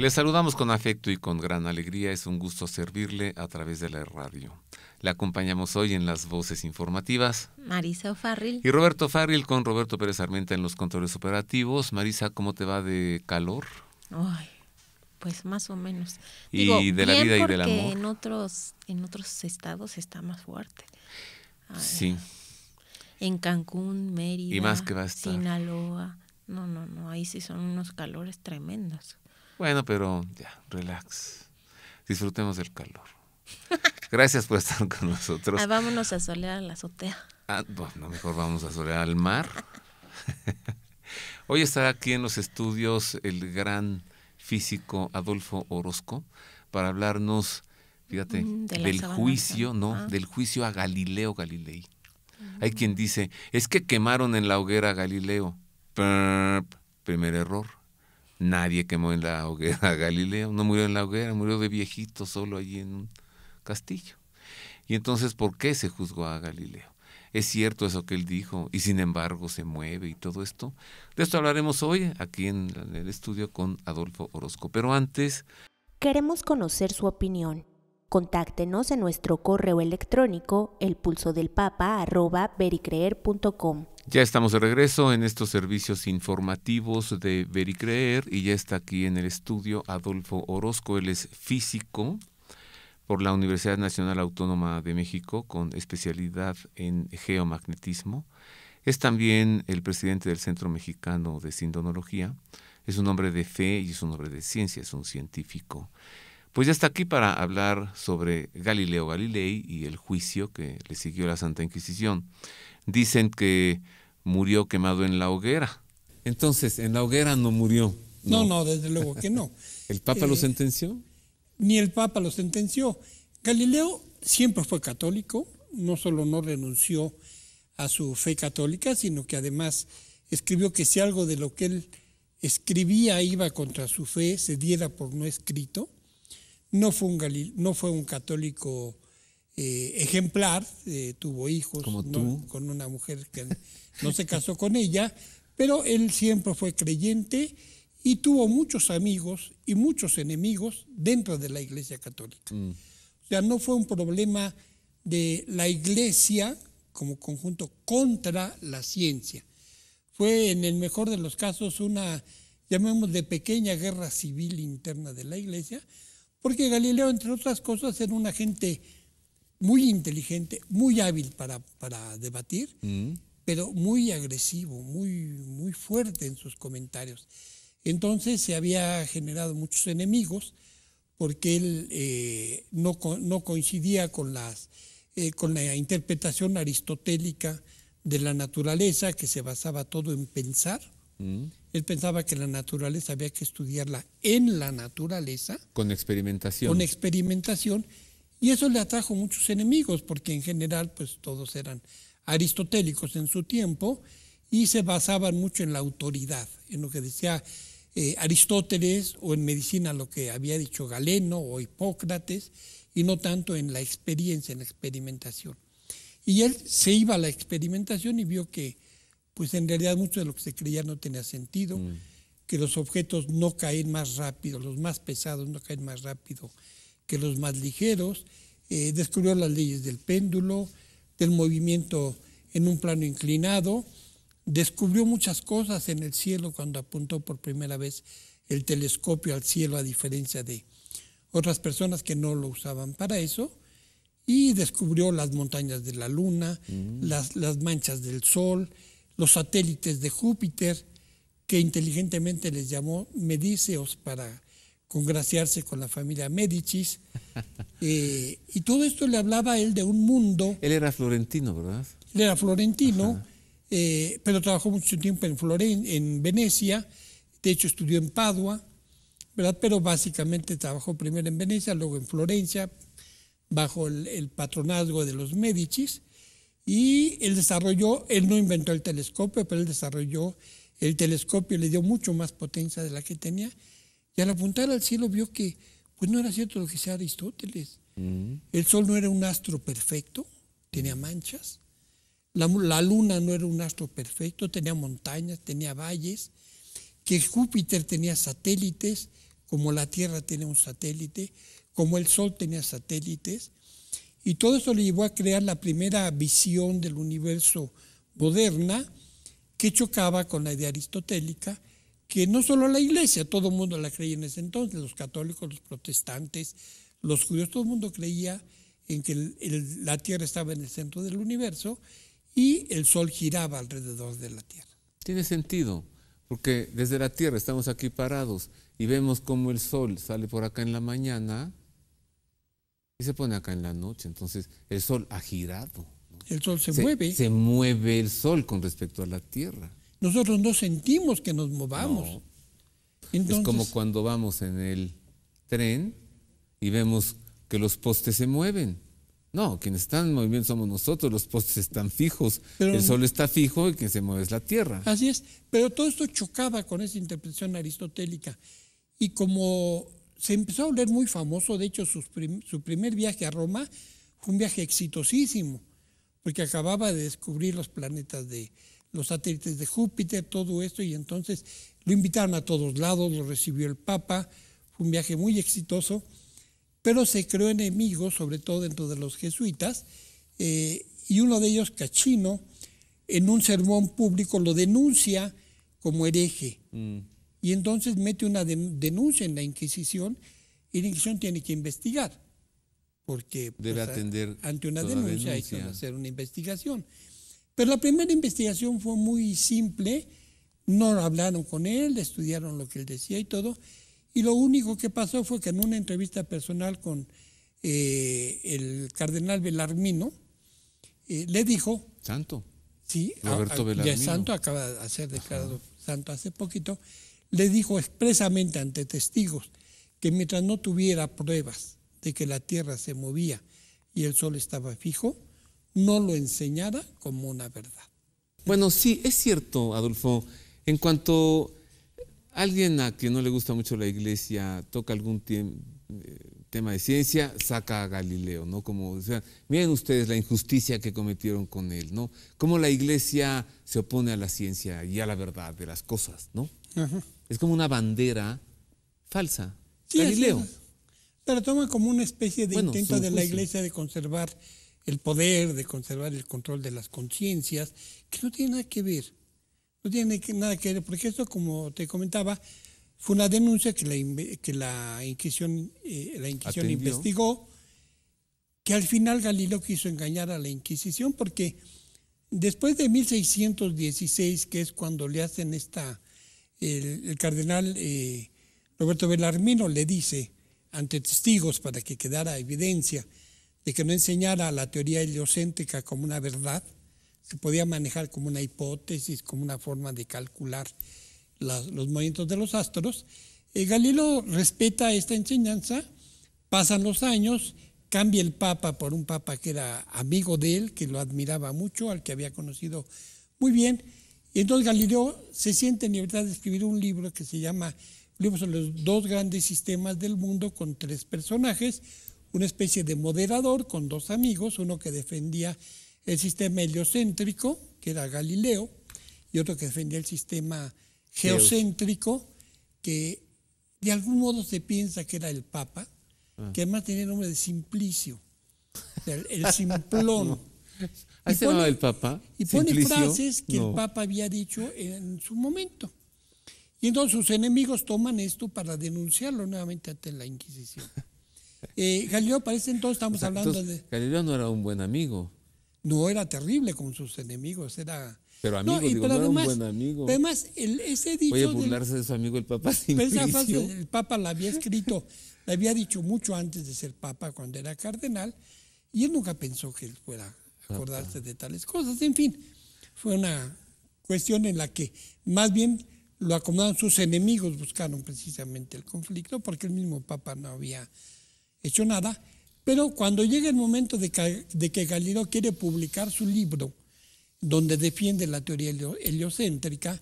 Le saludamos con afecto y con gran alegría. Es un gusto servirle a través de la radio. Le acompañamos hoy en las voces informativas. Marisa O'Farrill. Y Roberto Farril con Roberto Pérez Armenta en los controles operativos. Marisa, ¿cómo te va de calor? Ay, pues más o menos. Y de la vida y del amor. En otros, en otros estados está más fuerte. sí. En Cancún, Mérida, y más que va Sinaloa. No, no, no, ahí sí son unos calores tremendos. Bueno, pero ya, relax. Disfrutemos del calor. Gracias por estar con nosotros. Ah, vámonos a solear a la azotea. Ah, bueno, mejor vamos a solear al mar. Hoy estará aquí en los estudios el gran físico Adolfo Orozco para hablarnos, fíjate, mm, del juicio, no, ah. del juicio a Galileo Galilei. Mm. Hay quien dice, es que quemaron en la hoguera a Galileo. Primer error Nadie quemó en la hoguera a Galileo, no murió en la hoguera, murió de viejito solo allí en un castillo. Y entonces, ¿por qué se juzgó a Galileo? Es cierto eso que él dijo, y sin embargo se mueve y todo esto. De esto hablaremos hoy aquí en el estudio con Adolfo Orozco. Pero antes... Queremos conocer su opinión. Contáctenos en nuestro correo electrónico ya estamos de regreso en estos servicios informativos de Ver y Creer y ya está aquí en el estudio Adolfo Orozco, él es físico por la Universidad Nacional Autónoma de México con especialidad en geomagnetismo. Es también el presidente del Centro Mexicano de Sindonología. Es un hombre de fe y es un hombre de ciencia, es un científico. Pues ya está aquí para hablar sobre Galileo Galilei y el juicio que le siguió la Santa Inquisición. Dicen que murió quemado en la hoguera. Entonces, en la hoguera no murió. No, no, desde luego que no. ¿El Papa lo eh, sentenció? Ni el Papa lo sentenció. Galileo siempre fue católico, no solo no renunció a su fe católica, sino que además escribió que si algo de lo que él escribía iba contra su fe, se diera por no escrito. No fue un, no fue un católico eh, ejemplar, eh, tuvo hijos con una mujer que no se casó con ella, pero él siempre fue creyente y tuvo muchos amigos y muchos enemigos dentro de la Iglesia Católica. Mm. O sea, no fue un problema de la Iglesia como conjunto contra la ciencia. Fue en el mejor de los casos una, llamemos de pequeña guerra civil interna de la Iglesia, porque Galileo, entre otras cosas, era un agente muy inteligente, muy hábil para, para debatir, mm. pero muy agresivo, muy, muy fuerte en sus comentarios. Entonces se había generado muchos enemigos porque él eh, no, no, coincidía con, las, eh, con la interpretación aristotélica de la naturaleza, que se basaba todo en pensar. Mm. Él pensaba que la naturaleza había que estudiarla en la naturaleza. Con experimentación. Con experimentación y eso le atrajo muchos enemigos, porque en general pues todos eran aristotélicos en su tiempo y se basaban mucho en la autoridad, en lo que decía eh, Aristóteles o en medicina lo que había dicho Galeno o Hipócrates y no tanto en la experiencia, en la experimentación. Y él se iba a la experimentación y vio que pues en realidad mucho de lo que se creía no tenía sentido, mm. que los objetos no caen más rápido, los más pesados no caen más rápido que los más ligeros, eh, descubrió las leyes del péndulo, del movimiento en un plano inclinado, descubrió muchas cosas en el cielo cuando apuntó por primera vez el telescopio al cielo, a diferencia de otras personas que no lo usaban para eso, y descubrió las montañas de la luna, mm. las, las manchas del sol, los satélites de Júpiter, que inteligentemente les llamó Medíceos para congraciarse con la familia Médicis. Eh, y todo esto le hablaba a él de un mundo. Él era florentino, ¿verdad? Él era florentino, eh, pero trabajó mucho tiempo en, Floren en Venecia, de hecho estudió en Padua, ¿verdad? Pero básicamente trabajó primero en Venecia, luego en Florencia, bajo el, el patronazgo de los Médicis. Y él desarrolló, él no inventó el telescopio, pero él desarrolló el telescopio, le dio mucho más potencia de la que tenía y al apuntar al cielo vio que pues no era cierto lo que decía Aristóteles. Mm. El sol no era un astro perfecto, tenía manchas. La, la, luna no era un astro perfecto, tenía montañas, tenía valles. Que Júpiter tenía satélites, como la Tierra tenía un satélite, como el sol tenía satélites. Y todo eso le llevó a crear la primera visión del universo moderna que chocaba con la idea aristotélica que no solo la iglesia, todo el mundo la creía en ese entonces, los católicos, los protestantes, los judíos, todo el mundo creía en que la Tierra estaba en el centro del universo y el Sol giraba alrededor de la Tierra. Tiene sentido, porque desde la Tierra estamos aquí parados y vemos cómo el Sol sale por acá en la mañana y se pone acá en la noche, entonces el Sol ha girado. El Sol se mueve. Se mueve el Sol con respecto a la Tierra. Nosotros no sentimos que nos movamos. es como cuando vamos en el tren y vemos que los postes se mueven. No, quienes están en movimiento somos nosotros, los postes están fijos, el sol está fijo y quien se mueve es la tierra. Así es, pero todo esto chocaba con esa interpretación aristotélica. Y como se empezó a volver muy famoso, de hecho su primer viaje a Roma fue un viaje exitosísimo, porque acababa de descubrir los planetas de, los satélites de Júpiter, todo esto, y entonces lo invitaron a todos lados, lo recibió el Papa, fue un viaje muy exitoso, pero se creó enemigos, sobre todo dentro de los jesuitas, eh, y uno de ellos, Cachino, en un sermón público lo denuncia como hereje. Mm. Y entonces mete una denuncia en la Inquisición y la Inquisición tiene que investigar, porque Debe atender ante una denuncia hay que hacer una investigación. Pero la primera investigación fue muy simple, no hablaron con él, estudiaron lo que él decía y todo, y lo único que pasó fue que en una entrevista personal con eh, el cardenal Belarmino, eh, le dijo... Santo. Sí, Roberto a, ya santo, acaba de ser declarado santo hace poquito, le dijo expresamente ante testigos que mientras no tuviera pruebas de que la Tierra se movía y el Sol estaba fijo, no lo enseñara como una verdad. Bueno, sí, es cierto, Adolfo. En cuanto alguien a quien no le gusta mucho la iglesia toca algún eh, tema de ciencia, saca a Galileo, ¿no? Como, miren ustedes la injusticia que cometieron con él, ¿no? Cómo la iglesia se opone a la ciencia y a la verdad de las cosas, ¿no? Es como una bandera falsa. Galileo. Pero toma como una especie de intento de la iglesia de conservar el poder, de conservar el control de las conciencias, que no tiene nada que ver. No tiene nada que ver, porque esto, como te comentaba, fue una denuncia que la, Inquisición, la Inquisición eh, investigó, que al final Galileo quiso engañar a la Inquisición, porque después de 1616, que es cuando le hacen esta, el, cardenal eh, Roberto Belarmino le dice ante testigos para que quedara evidencia, de que no enseñara la teoría heliocéntrica como una verdad, se podía manejar como una hipótesis, como una forma de calcular los movimientos de los astros. Eh, Galileo respeta esta enseñanza, pasan los años, cambia el Papa por un Papa que era amigo de él, que lo admiraba mucho, al que había conocido muy bien. Y entonces Galileo se siente en libertad de escribir un libro que se llama Libro sobre los dos grandes sistemas del mundo con tres personajes una especie de moderador con dos amigos, uno que defendía el sistema heliocéntrico, que era Galileo, y otro que defendía el sistema geocéntrico, que de algún modo se piensa que era el Papa, ah. que además tenía el nombre de Simplicio, el, simplón. ¿Ahí se el Papa? Y pone frases que el Papa había dicho en su momento. Y entonces sus enemigos toman esto para denunciarlo nuevamente ante la Inquisición. Eh, Galileo, parece entonces estamos hablando de. Galileo no era un buen amigo. No, era terrible con sus enemigos, era. Pero amigo, era un buen amigo. además, el, ese dicho. burlarse de su amigo el Papa el Papa la había escrito, la había dicho mucho antes de ser Papa, cuando era cardenal, y él nunca pensó que él fuera acordarse de tales cosas. En fin, fue una cuestión en la que más bien lo acomodaron sus enemigos, buscaron precisamente el conflicto, porque el mismo Papa no había hecho nada, pero cuando llega el momento de que, Galileo quiere publicar su libro, donde defiende la teoría heliocéntrica,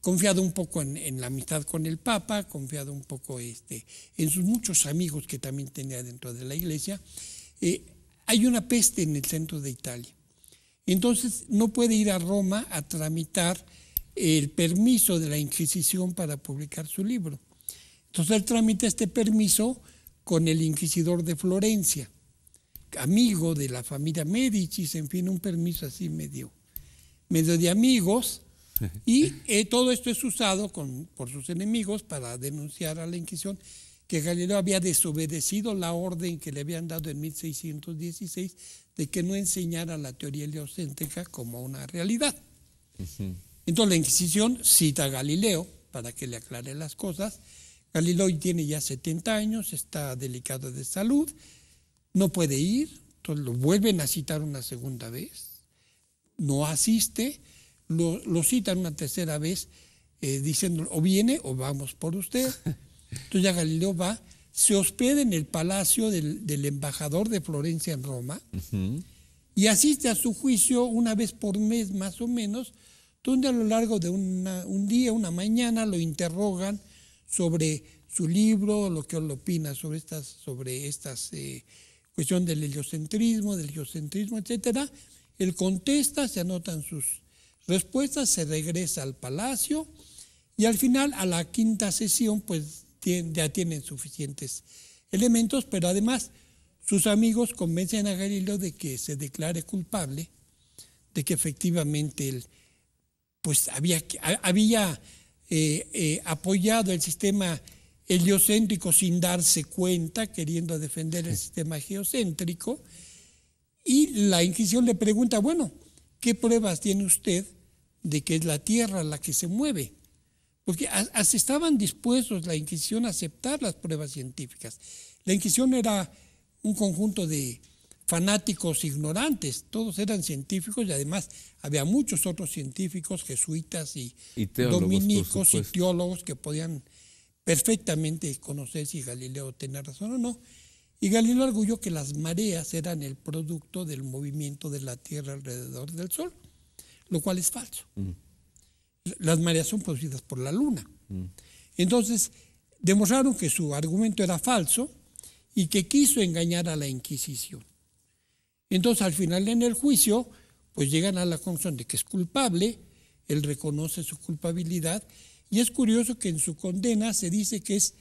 confiado un poco en, la amistad con el Papa, confiado un poco este, en sus muchos amigos que también tenía dentro de la iglesia, eh, hay una peste en el centro de Italia. Entonces no puede ir a Roma a tramitar el permiso de la Inquisición para publicar su libro. Entonces él tramita este permiso con el inquisidor de Florencia, amigo de la familia Médicis, en fin, un permiso así medio, medio de amigos. Y eh, todo esto es usado por sus enemigos para denunciar a la Inquisición que Galileo había desobedecido la orden que le habían dado en 1616 de que no enseñara la teoría heliocéntrica como una realidad. Entonces la Inquisición cita a Galileo para que le aclare las cosas Galileo tiene ya 70 años, está delicado de salud, no puede ir, entonces lo vuelven a citar una segunda vez, no asiste, lo, citan una tercera vez eh, diciendo o viene o vamos por usted. Entonces ya Galileo va, se hospeda en el palacio del, embajador de Florencia en Roma y asiste a su juicio una vez por mes más o menos, donde a lo largo de un día, una mañana, lo interrogan sobre su libro, lo que él opina sobre estas, sobre estas eh, cuestión del heliocentrismo, del geocentrismo, etcétera. Él contesta, se anotan sus respuestas, se regresa al palacio y al final, a la quinta sesión, pues ya tienen suficientes elementos, pero además sus amigos convencen a Galileo de que se declare culpable, de que efectivamente él, pues había, había eh, eh, apoyado el sistema heliocéntrico sin darse cuenta, queriendo defender el sistema geocéntrico. Y la Inquisición le pregunta, bueno, ¿qué pruebas tiene usted de que es la Tierra la que se mueve? Porque estaban dispuestos la Inquisición a aceptar las pruebas científicas. La Inquisición era un conjunto de fanáticos ignorantes, todos eran científicos y además había muchos otros científicos, jesuitas y, dominicos y teólogos que podían perfectamente conocer si Galileo tenía razón o no. Y Galileo arguyó que las mareas eran el producto del movimiento de la Tierra alrededor del Sol, lo cual es falso. Mm. Las mareas son producidas por la Luna. Mm. Entonces, demostraron que su argumento era falso y que quiso engañar a la Inquisición. Entonces, al final en el juicio, pues llegan a la conclusión de que es culpable, él reconoce su culpabilidad, y es curioso que en su condena se dice que es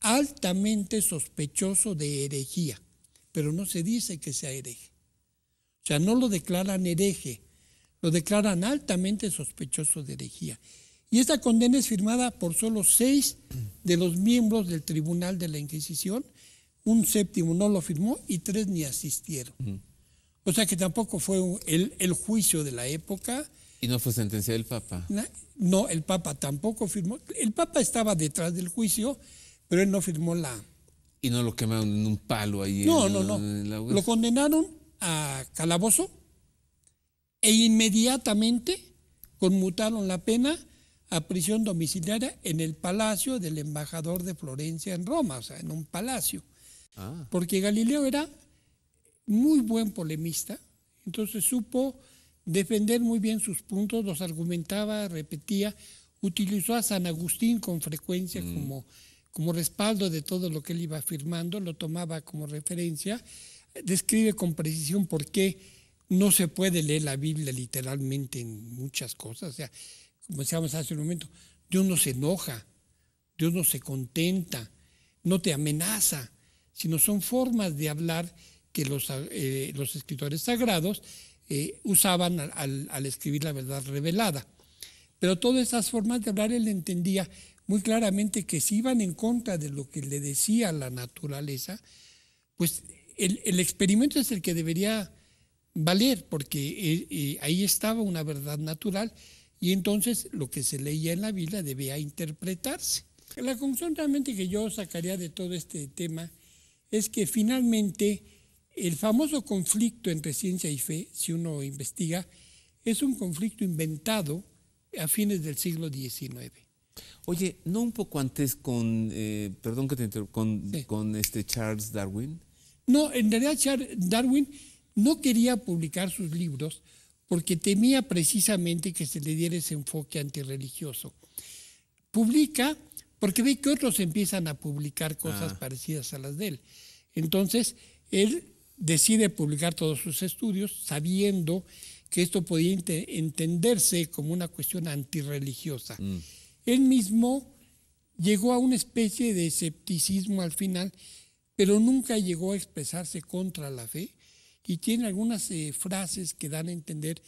altamente sospechoso de herejía, pero no se dice que sea hereje. O sea, no lo declaran hereje, lo declaran altamente sospechoso de herejía. Y esta condena es firmada por solo seis de los miembros del Tribunal de la Inquisición, un séptimo no lo firmó y tres ni asistieron. O sea que tampoco fue el, juicio de la época. ¿Y no fue sentencia del Papa? no, el Papa tampoco firmó. El Papa estaba detrás del juicio, pero él no firmó la... ¿Y no lo quemaron en un palo ahí? No, no, no. lo condenaron a calabozo e inmediatamente conmutaron la pena a prisión domiciliaria en el palacio del embajador de Florencia en Roma, o sea, en un palacio. Ah. Porque Galileo era muy buen polemista, entonces supo defender muy bien sus puntos, los argumentaba, repetía, utilizó a San Agustín con frecuencia mm. como, como respaldo de todo lo que él iba afirmando, lo tomaba como referencia, describe con precisión por qué no se puede leer la Biblia literalmente en muchas cosas, o sea, como decíamos hace un momento, Dios no se enoja, Dios no se contenta, no te amenaza, sino son formas de hablar que los, eh, los escritores sagrados eh, usaban al, escribir la verdad revelada. Pero todas esas formas de hablar él entendía muy claramente que si iban en contra de lo que le decía la naturaleza, pues el, experimento es el que debería valer, porque eh, ahí estaba una verdad natural y entonces lo que se leía en la Biblia debía interpretarse. La conclusión realmente que yo sacaría de todo este tema es que finalmente el famoso conflicto entre ciencia y fe, si uno investiga, es un conflicto inventado a fines del siglo XIX. Oye, ¿no un poco antes con, eh, perdón que con, este Charles Darwin? No, en realidad Charles Darwin no quería publicar sus libros porque temía precisamente que se le diera ese enfoque antirreligioso. Publica porque ve que otros empiezan a publicar cosas ah. parecidas a las de él. Entonces, él decide publicar todos sus estudios sabiendo que esto podía entenderse como una cuestión antirreligiosa. Mm. Él mismo llegó a una especie de escepticismo al final, pero nunca llegó a expresarse contra la fe y tiene algunas eh, frases que dan a entender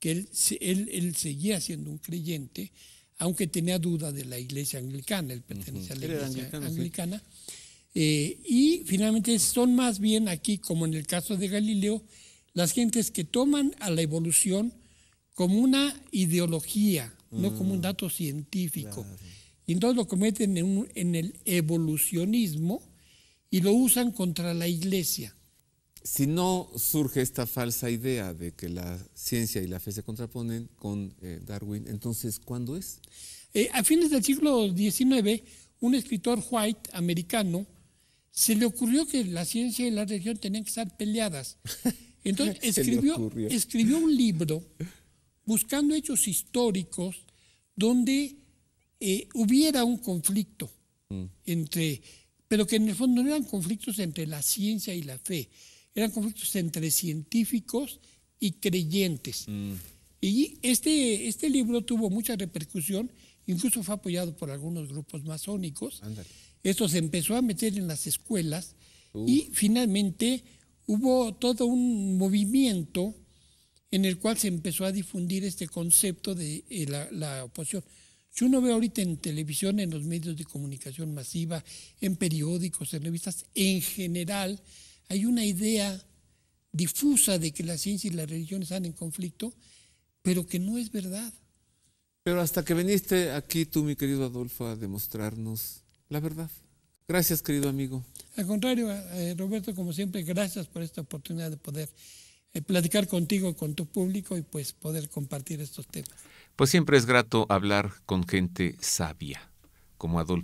que él, seguía siendo un creyente, aunque tenía duda de la iglesia anglicana, él pertenecía a la iglesia anglicana. Eh, y finalmente son más bien aquí, como en el caso de Galileo, las gentes que toman a la evolución como una ideología, no como un mm. dato científico. Y entonces lo cometen en, el evolucionismo y lo usan contra la iglesia. Si no surge esta falsa idea de que la ciencia y la fe se contraponen con eh, Darwin, entonces ¿cuándo es? Eh, a fines del siglo XIX, un escritor white americano, se le ocurrió que la ciencia y la religión tenían que estar peleadas. Entonces escribió, escribió un libro buscando hechos históricos donde eh, hubiera un conflicto mm. entre, pero que en el fondo no eran conflictos entre la ciencia y la fe, eran conflictos entre científicos y creyentes. Mm. Y este, este libro tuvo mucha repercusión, incluso fue apoyado por algunos grupos masónicos. Ándale. Eso se empezó a meter en las escuelas y finalmente hubo todo un movimiento en el cual se empezó a difundir este concepto de eh, la, la, oposición. Yo no veo ahorita en televisión, en los medios de comunicación masiva, en periódicos, en revistas, en general, hay una idea difusa de que la ciencia y la religión están en conflicto, pero que no es verdad. Pero hasta que viniste aquí tú, mi querido Adolfo, a demostrarnos la verdad. Gracias, querido amigo. Al contrario, eh, Roberto, como siempre, gracias por esta oportunidad de poder eh, platicar contigo, con tu público y pues poder compartir estos temas. Pues siempre es grato hablar con gente sabia, como Adolfo.